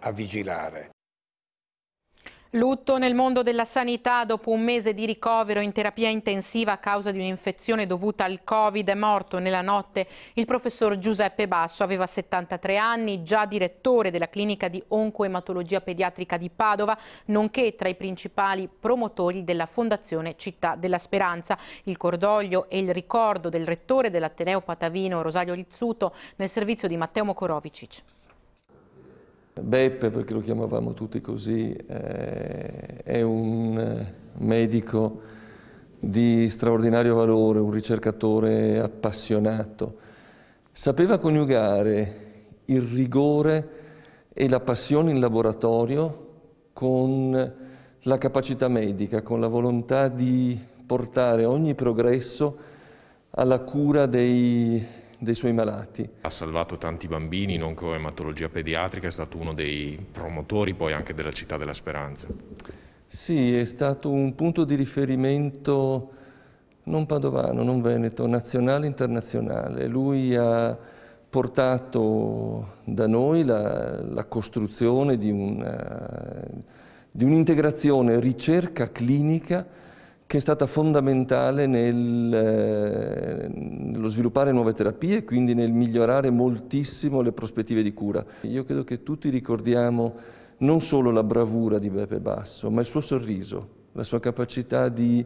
a vigilare. Lutto nel mondo della sanità dopo un mese di ricovero in terapia intensiva a causa di un'infezione dovuta al Covid è morto nella notte il professor Giuseppe Basso, aveva 73 anni, già direttore della clinica di oncoematologia pediatrica di Padova, nonché tra i principali promotori della Fondazione Città della Speranza. Il cordoglio e il ricordo del rettore dell'Ateneo Patavino Rosario Rizzuto nel servizio di Matteo Mokorovicic. Beppe, perché lo chiamavamo tutti così, eh, è un eh, medico di straordinario valore, un ricercatore appassionato. Sapeva coniugare il rigore e la passione in laboratorio con la capacità medica, con la volontà di portare ogni progresso alla cura dei dei suoi malati. Ha salvato tanti bambini in oncoematologia pediatrica, è stato uno dei promotori poi anche della Città della Speranza. Sì, è stato un punto di riferimento non padovano, non veneto, nazionale e internazionale. Lui ha portato da noi la, la costruzione di, un'integrazione ricerca clinica che è stata fondamentale nel, nello sviluppare nuove terapie e quindi nel migliorare moltissimo le prospettive di cura. Io credo che tutti ricordiamo non solo la bravura di Beppe Basso, ma il suo sorriso, la sua capacità di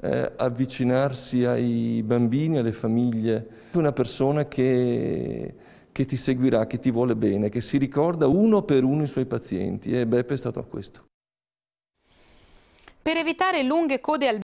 eh, avvicinarsi ai bambini, alle famiglie. Una persona che, che ti seguirà, che ti vuole bene, che si ricorda uno per uno i suoi pazienti e Beppe è stato a questo. Per evitare lunghe code al